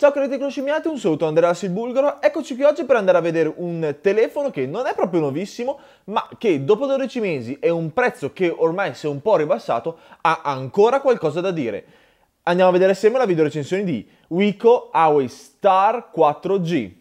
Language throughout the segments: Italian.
Ciao crediti consumati, un saluto Andreas il Bulgaro, eccoci qui oggi per andare a vedere un telefono che non è proprio nuovissimo, ma che dopo 12 mesi e un prezzo che ormai si è un po' ribassato, ha ancora qualcosa da dire. Andiamo a vedere assieme la video recensione di Wico Huawei Star 4G.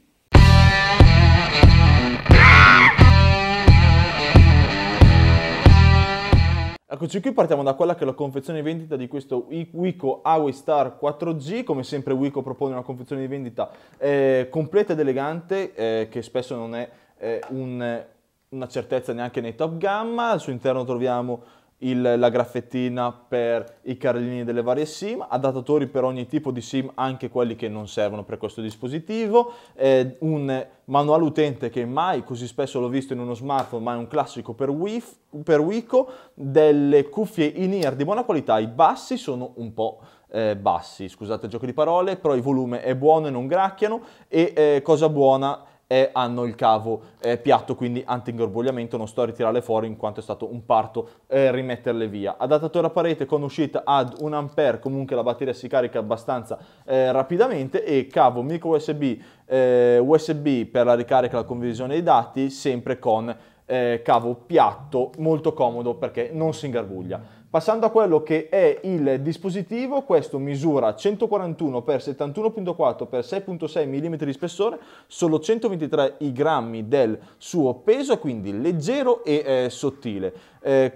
Eccoci qui, partiamo da quella che è la confezione di vendita di questo Wico Huawei Star 4G, come sempre Wico propone una confezione di vendita eh, completa ed elegante, eh, che spesso non è eh, un, una certezza neanche nei top gamma, al suo interno troviamo il, la graffettina per i carrellini delle varie SIM, adattatori per ogni tipo di SIM, anche quelli che non servono per questo dispositivo, eh, un manuale utente che mai così spesso l'ho visto in uno smartphone, ma è un classico per, Wif, per Wico, delle cuffie in-ear di buona qualità, i bassi sono un po'... Eh, bassi, scusate il gioco di parole, però il volume è buono e non gracchiano e eh, cosa buona e hanno il cavo eh, piatto, quindi anti-ingorbogliamento, non sto a ritirarle fuori in quanto è stato un parto eh, rimetterle via. Adattatore a parete con uscita ad 1 A, comunque la batteria si carica abbastanza eh, rapidamente e cavo micro USB, eh, USB per la ricarica e la condivisione dei dati, sempre con eh, cavo piatto, molto comodo perché non si ingarbuglia. Passando a quello che è il dispositivo, questo misura 141 x 71.4 x 6.6 mm di spessore, solo 123 i grammi del suo peso, quindi leggero e eh, sottile. Eh,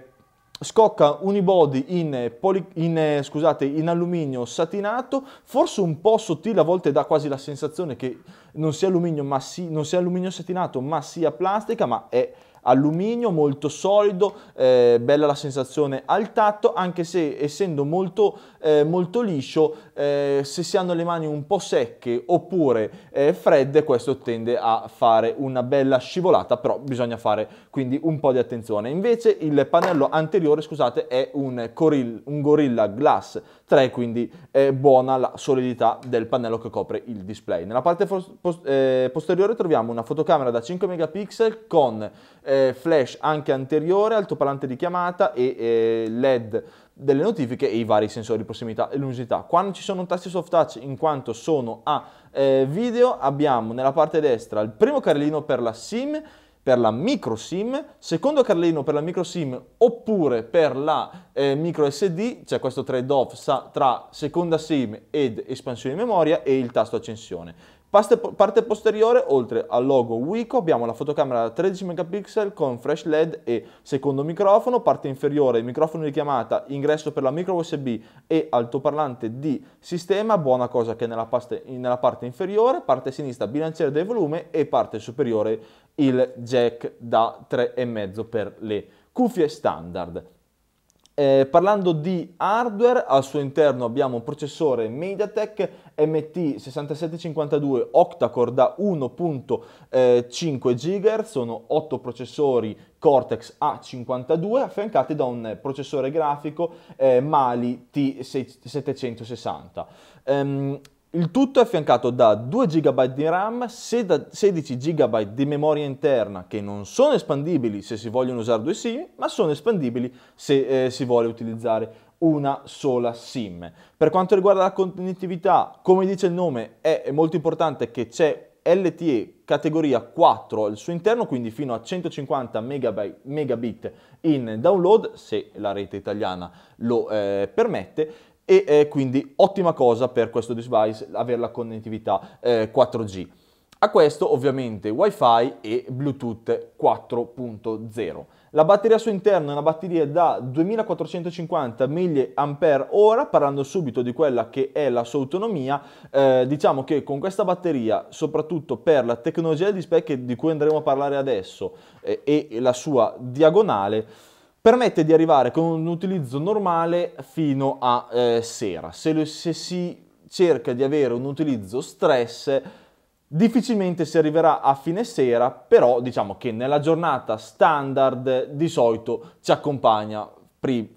scocca unibody in, poli, in, eh, scusate, in, alluminio satinato, forse un po' sottile, a volte dà quasi la sensazione che non sia alluminio, ma si, non sia alluminio satinato ma sia plastica, ma è alluminio molto solido, eh, bella la sensazione al tatto, anche se essendo molto, eh, molto liscio, eh, se si hanno le mani un po' secche oppure eh, fredde, questo tende a fare una bella scivolata, però bisogna fare quindi un po' di attenzione. Invece il pannello anteriore, scusate, è un, Coril, un Gorilla Glass 3, quindi è eh, buona la solidità del pannello che copre il display. Nella parte post eh, posteriore troviamo una fotocamera da 5 megapixel con eh, eh, flash anche anteriore, altopalante di chiamata e eh, LED delle notifiche e i vari sensori di prossimità e luminosità. Quando ci sono tasti soft touch, in quanto sono a eh, video, abbiamo nella parte destra il primo carrellino per la SIM, per la micro SIM, secondo carrellino per la micro SIM oppure per la eh, micro SD, c'è cioè questo trade-off tra seconda SIM ed espansione di memoria e il tasto accensione. Parte posteriore, oltre al logo Wico, abbiamo la fotocamera da 13 megapixel con flash LED e secondo microfono, parte inferiore microfono di chiamata, ingresso per la micro USB e altoparlante di sistema, buona cosa che nella, parte, nella parte inferiore, parte sinistra bilanciere del volume e parte superiore il jack da 3,5 per le cuffie standard. Eh, parlando di hardware, al suo interno abbiamo un processore MediaTek MT6752 octa-core da 1.5 GHz, sono 8 processori Cortex A52 affiancati da un processore grafico eh, Mali T760. Ehm, il tutto è affiancato da 2 GB di RAM, 16 GB di memoria interna che non sono espandibili se si vogliono usare due SIM, ma sono espandibili se eh, si vuole utilizzare una sola SIM. Per quanto riguarda la connettività, come dice il nome, è molto importante che c'è LTE categoria 4 al suo interno, quindi fino a 150 megabit in download, se la rete italiana lo eh, permette, e eh, quindi ottima cosa per questo device avere la connettività eh, 4G. A questo ovviamente WiFi e Bluetooth 4.0. La batteria al suo interno è una batteria da 2450 mAh, parlando subito di quella che è la sua autonomia, eh, diciamo che con questa batteria, soprattutto per la tecnologia del display di cui andremo a parlare adesso eh, e la sua diagonale, permette di arrivare con un utilizzo normale fino a eh, sera. Se, se, si cerca di avere un utilizzo stress, difficilmente si arriverà a fine sera, però diciamo che nella giornata standard di solito ci accompagna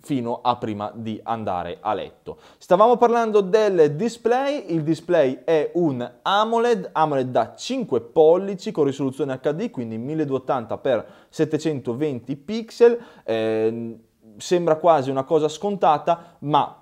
fino a prima di andare a letto. Stavamo parlando del display, il display è un AMOLED, AMOLED da 5 pollici con risoluzione HD, quindi 1280x720 pixel, eh, sembra quasi una cosa scontata, ma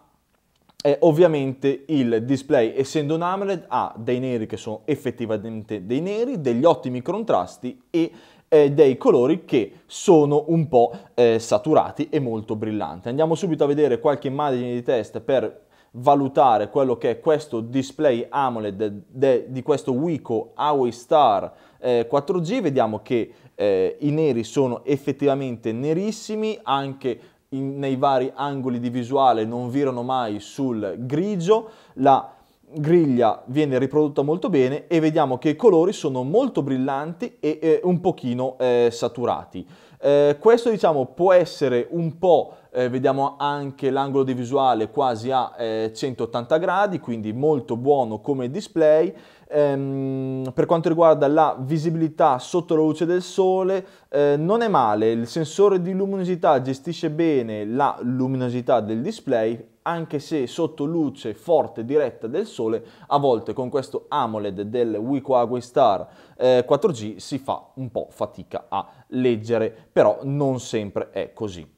eh, ovviamente il display, essendo un AMOLED, ha dei neri che sono effettivamente dei neri, degli ottimi contrasti e eh, dei colori che sono un po' eh, saturati e molto brillanti. Andiamo subito a vedere qualche immagine di test per valutare quello che è questo display AMOLED di questo Wico Huawei Star eh, 4G, vediamo che eh, i neri sono effettivamente nerissimi, anche in, nei vari angoli di visuale non virano mai sul grigio, la griglia viene riprodotta molto bene e vediamo che i colori sono molto brillanti e eh, un pochino eh, saturati. Eh, questo diciamo può essere un po', eh, vediamo anche l'angolo di visuale quasi a 180 eh, gradi, quindi molto buono come display. Ehm, per quanto riguarda la visibilità sotto la luce del sole, eh, non è male, il sensore di luminosità gestisce bene la luminosità del display anche se sotto luce forte diretta del sole, a volte con questo AMOLED del Huawei Star eh, 4G si fa un po' fatica a leggere, però non sempre è così.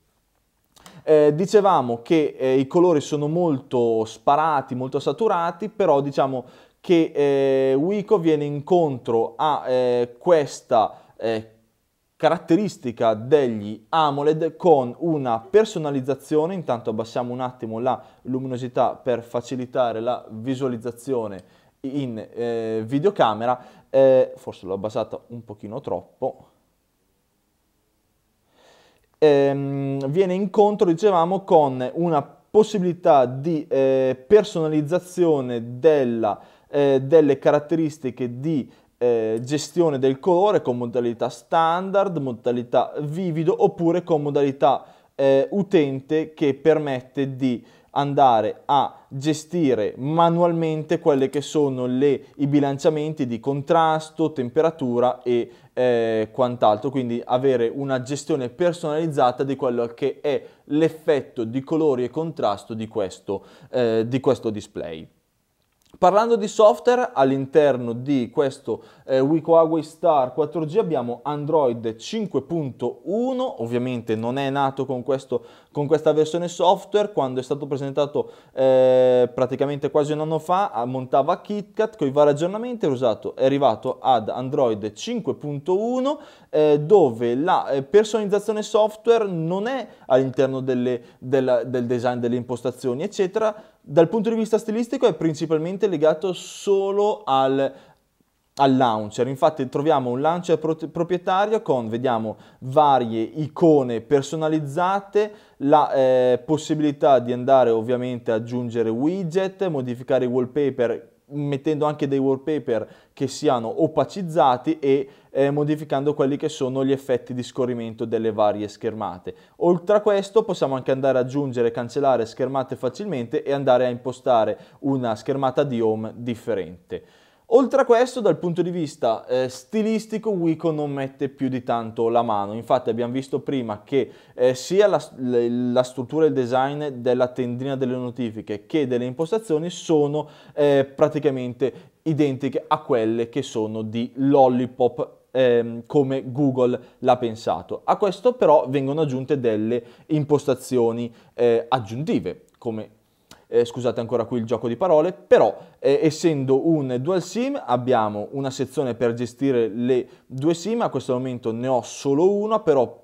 Eh, dicevamo che eh, i colori sono molto sparati, molto saturati, però diciamo che eh, Wico viene incontro a eh, questa eh, caratteristica degli AMOLED con una personalizzazione, intanto abbassiamo un attimo la luminosità per facilitare la visualizzazione in eh, videocamera, eh, forse l'ho abbassata un pochino troppo, ehm, viene incontro, dicevamo, con una possibilità di eh, personalizzazione della, eh, delle caratteristiche di eh, gestione del colore con modalità standard, modalità vivido oppure con modalità eh, utente che permette di andare a gestire manualmente quelle che sono le, i bilanciamenti di contrasto, temperatura e eh, quant'altro, quindi avere una gestione personalizzata di quello che è l'effetto di colori e contrasto di questo, eh, di questo display. Parlando di software, all'interno di questo eh, Huawei Star 4G abbiamo Android 5.1, ovviamente non è nato con, questo, con, questa versione software, quando è stato presentato eh, praticamente quasi un anno fa montava KitKat, con i vari aggiornamenti è, usato, è arrivato ad Android 5.1 eh, dove la eh, personalizzazione software non è all'interno delle, della, del design delle impostazioni eccetera, dal punto di vista stilistico è principalmente legato solo al, al launcher, infatti troviamo un launcher pro proprietario con, vediamo, varie icone personalizzate, la eh, possibilità di andare ovviamente ad aggiungere widget, modificare wallpaper mettendo anche dei wallpaper che siano opacizzati e eh, modificando quelli che sono gli effetti di scorrimento delle varie schermate. Oltre a questo possiamo anche andare ad aggiungere e cancellare schermate facilmente e andare a impostare una schermata di home differente. Oltre a questo, dal punto di vista eh, stilistico, Wico non mette più di tanto la mano. Infatti abbiamo visto prima che eh, sia la, la, struttura e il design della tendina delle notifiche che delle impostazioni sono eh, praticamente identiche a quelle che sono di Lollipop ehm, come Google l'ha pensato. A questo però vengono aggiunte delle impostazioni eh, aggiuntive, come eh, scusate ancora qui il gioco di parole, però eh, essendo un dual sim abbiamo una sezione per gestire le due sim, a questo momento ne ho solo una, però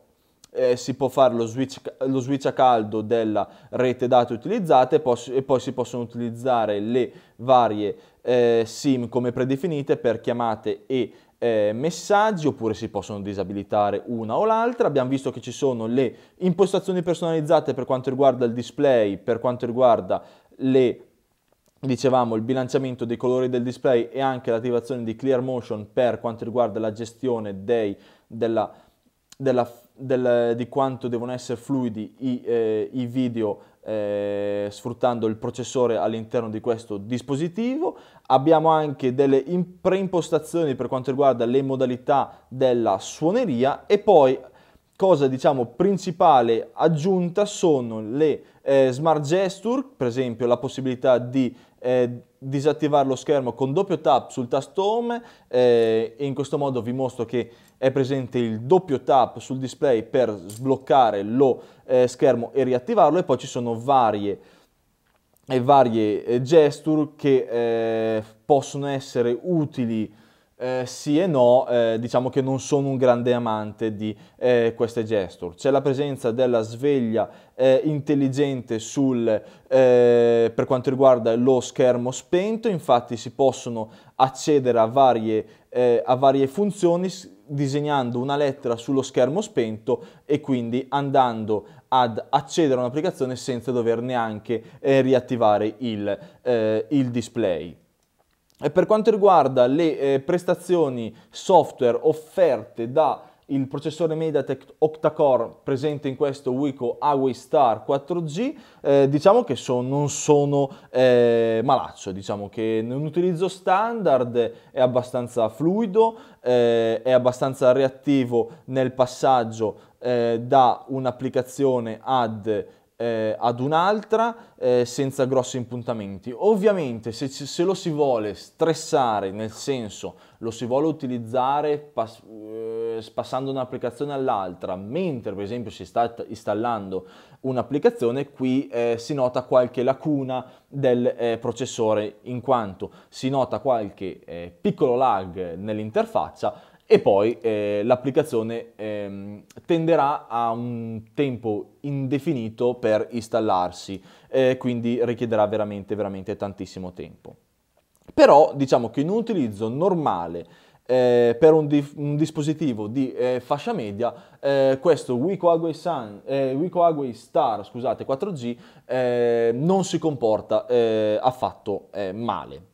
eh, si può fare lo switch, lo switch, a caldo della rete date utilizzate posso, e poi si possono utilizzare le varie eh, sim come predefinite per chiamate e eh, messaggi oppure si possono disabilitare una o l'altra. Abbiamo visto che ci sono le impostazioni personalizzate per quanto riguarda il display, per quanto riguarda le dicevamo il bilanciamento dei colori del display e anche l'attivazione di clear motion per quanto riguarda la gestione dei, della, della del, di quanto devono essere fluidi i, eh, i video eh, sfruttando il processore all'interno di questo dispositivo. Abbiamo anche delle preimpostazioni per quanto riguarda le modalità della suoneria e poi cosa diciamo principale aggiunta sono le eh, smart gesture, per esempio la possibilità di eh, disattivare lo schermo con doppio tap sul tasto home eh, in questo modo vi mostro che è presente il doppio tap sul display per sbloccare lo eh, schermo e riattivarlo e poi ci sono varie e eh, varie eh, gesture che eh, possono essere utili eh, sì e no, eh, diciamo che non sono un grande amante di eh, queste gesture. C'è la presenza della sveglia eh, intelligente sul, eh, per quanto riguarda lo schermo spento, infatti si possono accedere a varie, eh, a varie funzioni disegnando una lettera sullo schermo spento e quindi andando ad accedere a un'applicazione senza dover neanche riattivare il, il display per quanto riguarda le eh, prestazioni software offerte da il processore MediaTek octa-core presente in questo Wico Huawei Star 4G, eh, diciamo che so, non sono eh, malaccio, diciamo che è un utilizzo standard, è abbastanza fluido, eh, è abbastanza reattivo nel passaggio eh, da un'applicazione ad eh, ad un'altra eh, senza grossi impuntamenti. Ovviamente se, se, lo si vuole stressare, nel senso lo si vuole utilizzare pas- eh, passando un'applicazione all'altra, mentre per esempio si sta installando un'applicazione, qui eh, si nota qualche lacuna del eh, processore in quanto si nota qualche eh, piccolo lag nell'interfaccia e poi eh, l'applicazione ehm, tenderà a un tempo indefinito per installarsi, eh, quindi richiederà veramente, veramente tantissimo tempo. Però diciamo che in un utilizzo normale eh, per un, di un, dispositivo di eh, fascia media, eh, questo Wiko Huawei, Sun, Wiko eh, Huawei Star scusate, 4G non si comporta affatto male.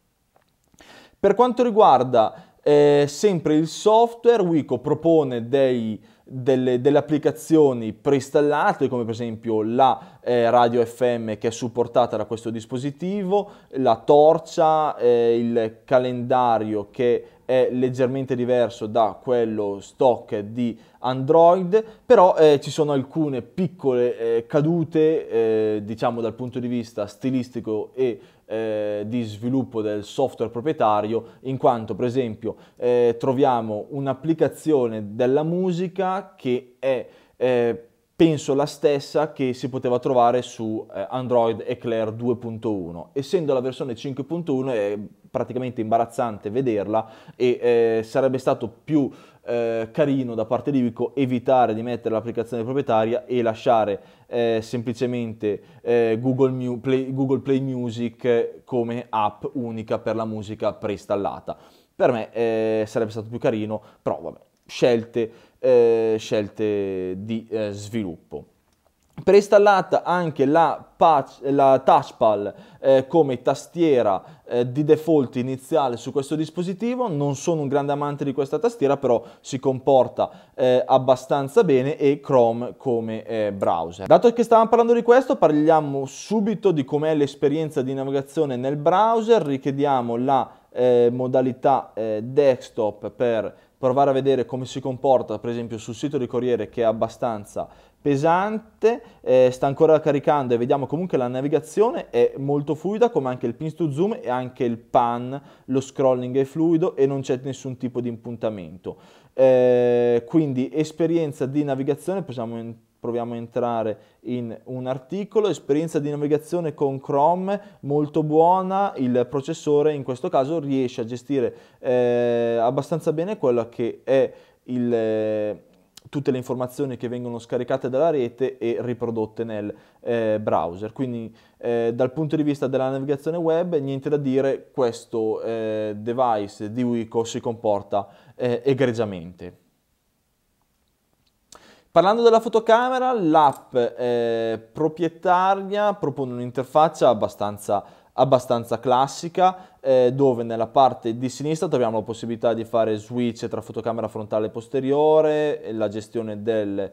Per quanto riguarda eh, sempre il software, Wico propone dei, delle, delle, applicazioni preinstallate come per esempio la eh, radio FM che è supportata da questo dispositivo, la torcia, eh, il calendario che è leggermente diverso da quello stock di Android, però eh, ci sono alcune piccole eh, cadute eh, diciamo dal punto di vista stilistico e eh, di sviluppo del software proprietario, in quanto per esempio eh, troviamo un'applicazione della musica che è eh, penso la stessa che si poteva trovare su eh, Android Eclair 2.1. Essendo la versione 5.1 è praticamente imbarazzante vederla e eh, sarebbe stato più eh, carino da parte di Vico evitare di mettere l'applicazione proprietaria e lasciare eh, semplicemente eh, Google Play, Google Play Music come app unica per la musica preinstallata. Per me eh, sarebbe stato più carino, però vabbè, scelte, eh, scelte di eh, sviluppo. Preinstallata anche la, patch, la touchpal eh, come tastiera eh, di default iniziale su questo dispositivo, non sono un grande amante di questa tastiera, però si comporta eh, abbastanza bene e Chrome come eh, browser. Dato che stavamo parlando di questo, parliamo subito di com'è l'esperienza di navigazione nel browser, richiediamo la eh, modalità eh, desktop per provare a vedere come si comporta per esempio sul sito di Corriere che è abbastanza pesante, eh, sta ancora caricando e vediamo comunque la navigazione è molto fluida come anche il pin to zoom e anche il pan, lo scrolling è fluido e non c'è nessun tipo di impuntamento. Eh, quindi esperienza di navigazione precisamente proviamo a entrare in un articolo, esperienza di navigazione con Chrome molto buona, il processore in questo caso riesce a gestire eh, abbastanza bene quella che è il, eh, tutte le informazioni che vengono scaricate dalla rete e riprodotte nel eh, browser. Quindi eh, dal punto di vista della navigazione web niente da dire, questo eh, device di Wico si comporta eh, egregiamente. Parlando della fotocamera, l'app eh, proprietaria propone un'interfaccia abbastanza, abbastanza classica eh, dove nella parte di sinistra troviamo la possibilità di fare switch tra fotocamera frontale e posteriore, la gestione del,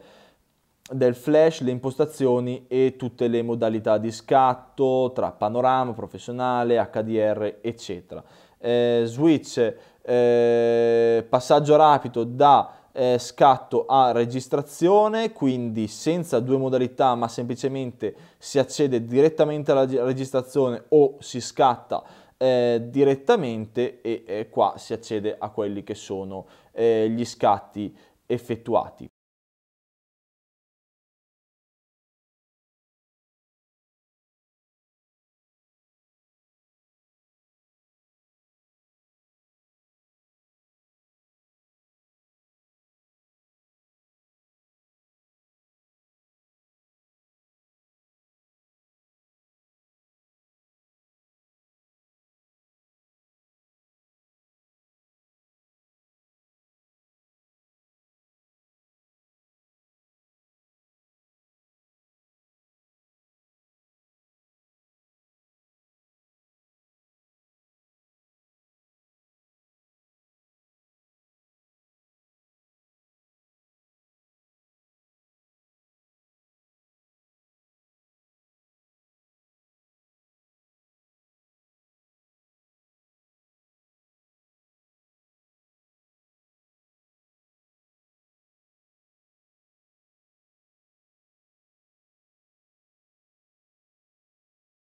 del flash, le impostazioni e tutte le modalità di scatto tra panorama, professionale, HDR eccetera. Eh, switch, eh, passaggio rapido da eh, scatto a registrazione, quindi senza due modalità ma semplicemente si accede direttamente alla registrazione o si scatta eh, direttamente e, e eh, qua si accede a quelli che sono eh, gli scatti effettuati.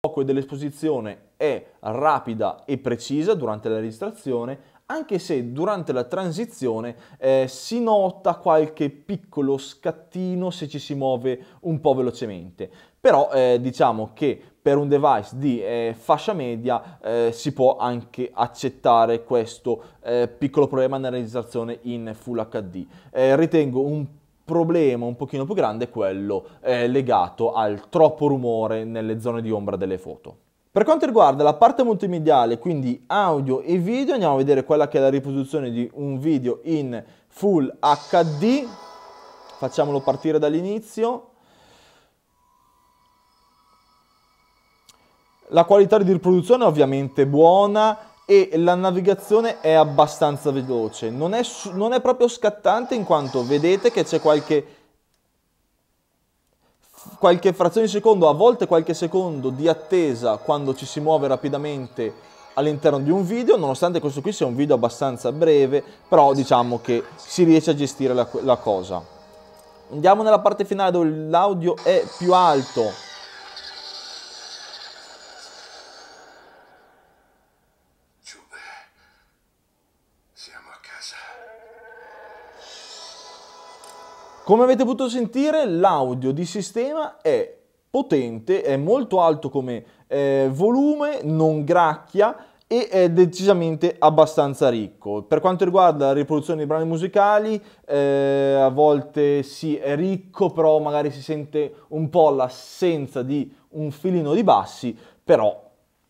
fuoco e dell'esposizione è rapida e precisa durante la registrazione, anche se durante la transizione eh, si nota qualche piccolo scattino se ci si muove un po' velocemente. Però eh, diciamo che per un device di eh, fascia media eh, si può anche accettare questo eh, piccolo problema nella registrazione in Full HD. Eh, ritengo un problema un pochino più grande è quello eh, legato al troppo rumore nelle zone di ombra delle foto. Per quanto riguarda la parte multimediale, quindi audio e video, andiamo a vedere quella che è la riproduzione di un video in Full HD. Facciamolo partire dall'inizio. La qualità di riproduzione è ovviamente buona, e la navigazione è abbastanza veloce, non è, non è proprio scattante in quanto vedete che c'è qualche, qualche frazione di secondo, a volte qualche secondo di attesa quando ci si muove rapidamente all'interno di un video, nonostante questo qui sia un video abbastanza breve, però diciamo che si riesce a gestire la, la cosa. Andiamo nella parte finale dove l'audio è più alto Come avete potuto sentire, l'audio di sistema è potente, è molto alto come eh, volume, non gracchia e è decisamente abbastanza ricco. Per quanto riguarda la riproduzione dei brani musicali, eh, a volte sì, è ricco, però magari si sente un po' l'assenza di un filino di bassi, però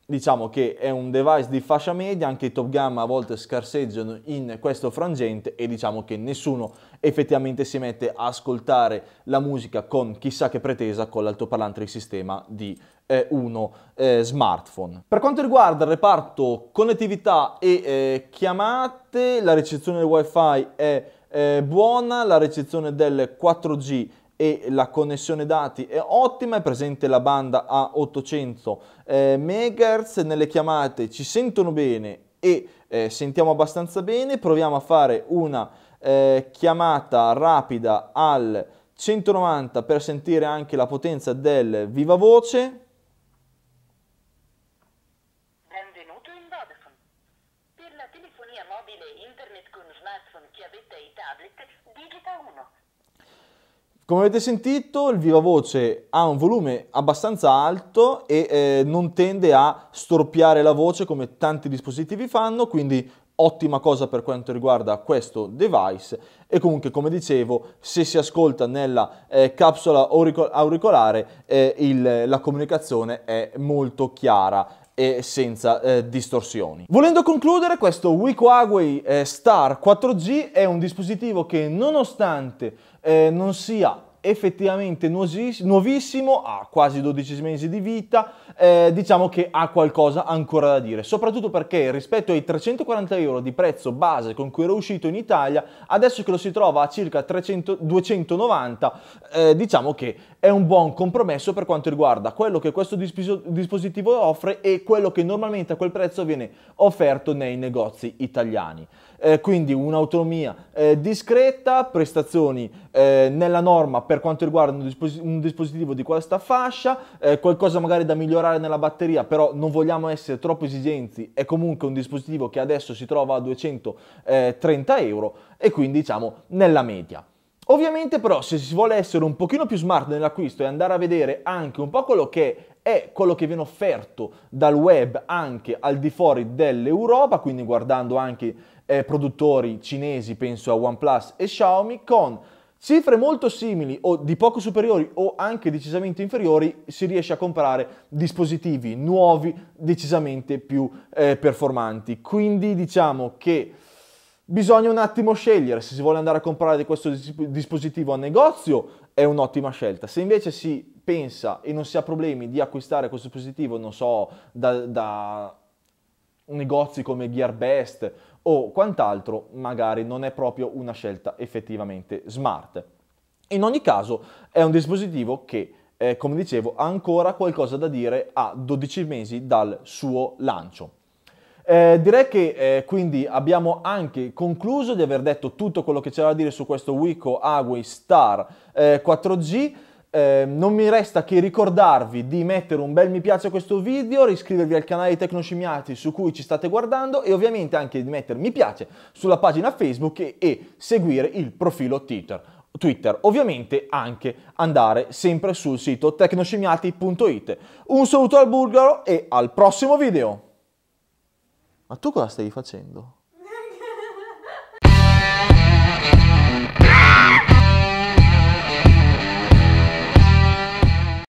diciamo che è un device di fascia media, anche i top gamma a volte scarseggiano in questo frangente e diciamo che nessuno effettivamente si mette a ascoltare la musica con chissà che pretesa con l'altoparlante di sistema di eh, uno eh, smartphone. Per quanto riguarda il reparto connettività e eh, chiamate, la ricezione del wifi è eh, buona, la ricezione del 4G e la connessione dati è ottima, è presente la banda a 800 eh, MHz, nelle chiamate ci sentono bene e eh, sentiamo abbastanza bene, proviamo a fare una eh, chiamata rapida al 190 per sentire anche la potenza del viva voce, Come avete sentito il viva voce ha un volume abbastanza alto e eh, non tende a storpiare la voce come tanti dispositivi fanno, quindi ottima cosa per quanto riguarda questo device e comunque come dicevo se si ascolta nella eh, capsula auricolare eh, il, la comunicazione è molto chiara e senza eh, distorsioni. Volendo concludere, questo Week Huawei eh, Star 4G è un dispositivo che nonostante eh, non sia effettivamente nuovissimo, ha quasi 12 mesi di vita, eh, diciamo che ha qualcosa ancora da dire, soprattutto perché rispetto ai 340 euro di prezzo base con cui era uscito in Italia, adesso che lo si trova a circa 300, 290, eh, diciamo che è un buon compromesso per quanto riguarda quello che questo dispositivo offre e quello che normalmente a quel prezzo viene offerto nei negozi italiani eh, quindi un'autonomia eh, discreta, prestazioni eh, nella norma per quanto riguarda un, dispos- un dispositivo di questa fascia, eh, qualcosa magari da migliorare nella batteria, però non vogliamo essere troppo esigenti, è comunque un dispositivo che adesso si trova a 230 eh, euro e quindi diciamo nella media. Ovviamente però se si vuole essere un pochino più smart nell'acquisto e andare a vedere anche un po' quello che è quello che viene offerto dal web anche al di fuori dell'Europa, quindi guardando anche eh, produttori cinesi, penso a OnePlus e Xiaomi, con cifre molto simili o di poco superiori o anche decisamente inferiori si riesce a comprare dispositivi nuovi decisamente più eh, performanti. Quindi diciamo che bisogna un attimo scegliere se si vuole andare a comprare questo dispositivo a negozio è un'ottima scelta, se invece si pensa e non si ha problemi di acquistare questo dispositivo, non so, da, da negozi come Gearbest o quant'altro, magari non è proprio una scelta effettivamente smart. In ogni caso è un dispositivo che, eh, come dicevo, ha ancora qualcosa da dire a 12 mesi dal suo lancio. Eh, direi che eh, quindi abbiamo anche concluso di aver detto tutto quello che c'era da dire su questo Wico Huawei Star 4G. Eh, Ehm, non mi resta che ricordarvi di mettere un bel mi piace a questo video, iscrivervi al canale Tecnoscimiati su cui ci state guardando e ovviamente anche di mettere mi piace sulla pagina Facebook e, e seguire il profilo Twitter. Twitter, ovviamente anche andare sempre sul sito tecnoscimiati.it. Un saluto al bulgaro e al prossimo video! Ma tu cosa stai facendo?